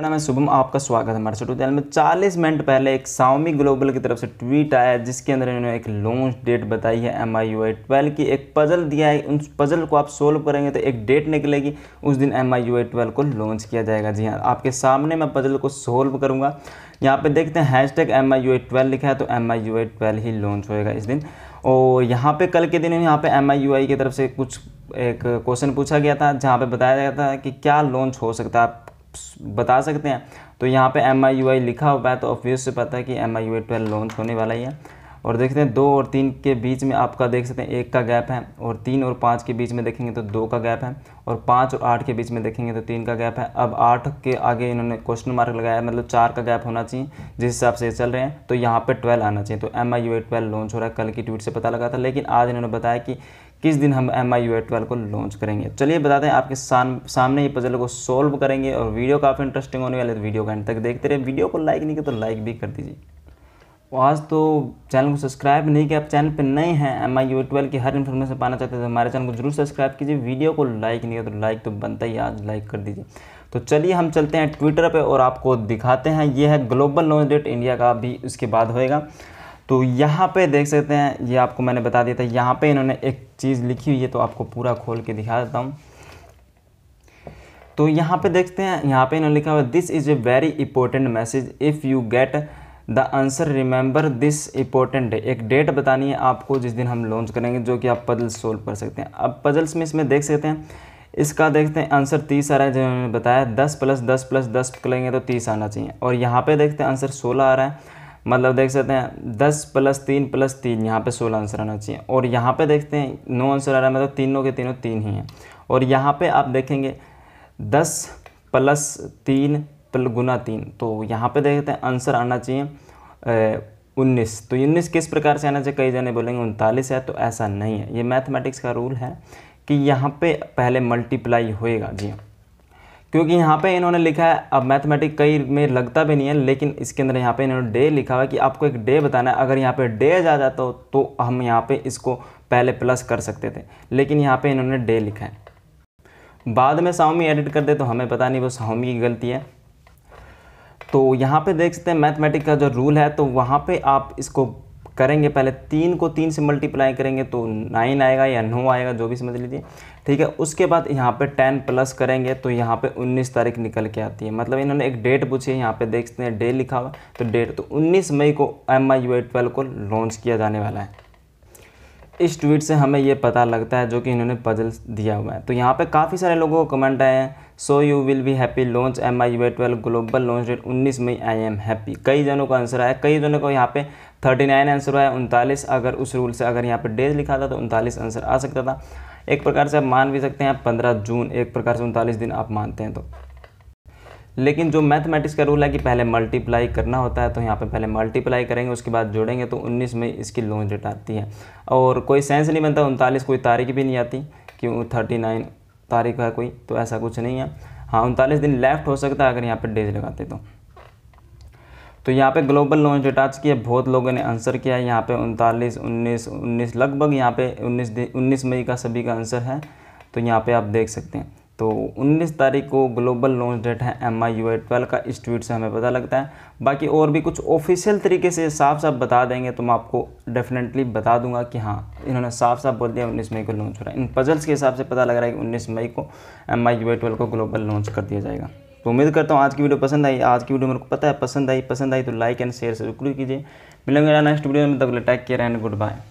मेरा नाम है शुभम आपका स्वागत है हमारे यूट्यूब चैनल में 40 मिनट पहले एक सावमी ग्लोबल की तरफ से ट्वीट आया जिसके अंदर इन्होंने एक लॉन्च डेट बताई है M I U I twelve की एक पजल दिया है उस पजल को आप सोल्व करेंगे तो एक डेट निकलेगी उस दिन M I U I twelve को लॉन्च किया जाएगा जी हाँ आपके सामने मैं पजल को सोल्व करूँगा यहाँ पे देखते हैं hashtag M I U I twelve लिखा है तो M I U I twelve ही लॉन्च होएगा इस दिन और यहाँ पे कल के दिन यहाँ पे एम आई यू आई की तरफ से कुछ एक क्वेश्चन पूछा गया था जहाँ पे बताया गया था कि क्या लॉन्च हो सकता है बता सकते हैं तो यहाँ पे एम आई यू आई लिखा हुआ है तो ऑफिस से पता है कि M I U twelve launch होने वाला ही है और देखते हैं दो और तीन के बीच में आपका देख सकते हैं एक का गैप है और तीन और पाँच के बीच में देखेंगे तो दो का गैप है और पाँच और आठ के बीच में देखेंगे तो तीन का गैप है अब आठ के आगे इन्होंने क्वेश्चन मार्क लगाया मतलब चार का गैप होना चाहिए जिस हिसाब से चल रहे हैं तो यहाँ पर ट्वेल्व आना चाहिए तो एम आई यू लॉन्च हो रहा है कल की ट्वीट से पता लगा था लेकिन आज इन्होंने बताया कि किस दिन हम एम आई यू को लॉन्च करेंगे चलिए बताते हैं आपके सामने ये पजल को सॉल्व करेंगे और वीडियो काफ़ी इंटरेस्टिंग होने वाले तो वीडियो का एंड तक देखते रहे वीडियो को लाइक नहीं किया तो लाइक भी कर दीजिए आज तो चैनल को सब्सक्राइब नहीं किया आप चैनल पर नए हैं एम आई यू ट्वेल्व की हर इन्फॉर्मेशन पाना चाहते हैं तो हमारे चैनल को जरूर सब्सक्राइब कीजिए वीडियो को लाइक नहीं किया तो लाइक तो बनता ही आज लाइक कर दीजिए तो चलिए हम चलते हैं ट्विटर पे और आपको दिखाते हैं ये है ग्लोबल लॉन्च डेट इंडिया का भी उसके बाद होएगा तो यहाँ पे देख सकते हैं ये आपको मैंने बता दिया था यहाँ पे इन्होंने एक चीज़ लिखी हुई है तो आपको पूरा खोल के दिखा देता हूँ तो यहाँ पे देखते हैं यहाँ पे इन्होंने लिखा हुआ this is a very important message if you get the answer remember this important एक डेट बतानी है आपको जिस दिन हम लॉन्च करेंगे जो कि आप पजल्स सोल्व कर सकते हैं अब पजल्स में इसमें देख सकते हैं इसका देखते हैं आंसर तीस आ रहा है जिन्होंने बताया दस प्लस दस प्लस दस करेंगे तो तीस आना चाहिए और यहाँ पे देखते हैं आंसर सोलह आ रहा है मतलब देख सकते हैं दस प्लस तीन प्लस तीन यहाँ पे सोलह आंसर आना चाहिए और यहाँ पे देखते हैं नौ आंसर आ रहा है मतलब तीनों के तीनों तीन ही हैं और यहाँ पे आप देखेंगे दस प्लस तीन गुना तीन तो यहाँ पे देखते हैं आंसर आना चाहिए उन्नीस तो उन्नीस किस प्रकार से आना चाहिए कई जने बोलेंगे उनतालीस है तो ऐसा नहीं है ये मैथमेटिक्स का रूल है कि यहाँ पे पहले मल्टीप्लाई होएगा जी क्योंकि यहाँ पे इन्होंने लिखा है अब मैथमेटिक कई में लगता भी नहीं है लेकिन इसके अंदर यहाँ पे इन्होंने डे लिखा हुआ है कि आपको एक डे बताना है अगर यहाँ पे डे आ जाता हो तो हम यहाँ पे इसको पहले प्लस कर सकते थे लेकिन यहाँ पे इन्होंने डे लिखा है बाद में साउमी एडिट कर दे तो हमें पता नहीं वो साउमी की गलती है तो यहाँ पर देख सकते हैं मैथमेटिक का जो रूल है तो वहाँ पर आप इसको करेंगे पहले तीन को तीन से मल्टीप्लाई करेंगे तो नाइन आएगा या नौ आएगा जो भी समझ लीजिए ठीक है उसके बाद यहाँ पे टेन प्लस करेंगे तो यहाँ पे उन्नीस तारीख निकल के आती है मतलब इन्होंने एक डेट पूछी है यहाँ पे देखते हैं डे लिखा हुआ तो डेट तो उन्नीस मई को एम आई यू ट्वेल्व को लॉन्च किया जाने वाला है इस ट्वीट से हमें ये पता लगता है जो कि इन्होंने पजल दिया हुआ है तो यहाँ पे काफ़ी सारे लोगों को कमेंट आए हैं so you will be happy launch M I U A twelve global launch date उन्नीस मई आई एम हैप्पी कई जनों का आंसर आया कई जनों को यहाँ पे थर्टी नाइन आंसर आया उनतालीस अगर उस रूल से अगर यहाँ पे डेज लिखा था तो उनतालीस आंसर आ सकता था एक प्रकार से आप मान भी सकते हैं आप पंद्रह जून एक प्रकार से उनतालीस दिन आप मानते हैं तो लेकिन जो मैथमेटिक्स का रूल है कि पहले मल्टीप्लाई करना होता है तो यहाँ पे पहले मल्टीप्लाई करेंगे उसके बाद जोड़ेंगे तो 19 में इसकी लॉन्च डेट आती है और कोई सेंस नहीं बनता उनतालीस कोई तारीख भी नहीं आती क्यों थर्टी नाइन तारीख है कोई तो ऐसा कुछ नहीं है हाँ उनतालीस दिन लेफ्ट हो सकता है अगर यहाँ पर डेज लगाते तो तो यहाँ पे ग्लोबल लॉन्च डेट आज की बहुत लोगों ने आंसर किया है यहाँ पे उनतालीस उन्नीस उन्नीस लगभग यहाँ पे उन्नीस उन्नीस मई का सभी का आंसर है तो यहाँ पे आप देख सकते हैं तो 19 तारीख को ग्लोबल लॉन्च डेट है एम आई यू ट्वेल्व का इस ट्वीट से हमें पता लगता है बाकी और भी कुछ ऑफिशियल तरीके से साफ साफ बता देंगे तो मैं आपको डेफिनेटली बता दूंगा कि हाँ इन्होंने साफ साफ बोल दिया 19 मई को लॉन्च हो रहा है इन पजल्स के हिसाब से पता लग रहा है कि 19 मई को एम आई यू ट्वेल्व को ग्लोबल लॉन्च कर दिया जाएगा तो उम्मीद करता हूँ आज की वीडियो पसंद आई आज की वीडियो मेरे को पता है पसंद आई पसंद आई तो लाइक एंड शेयर जरूर कीजिए मिलेंगे नेक्स्ट वीडियो में तब take care and good bye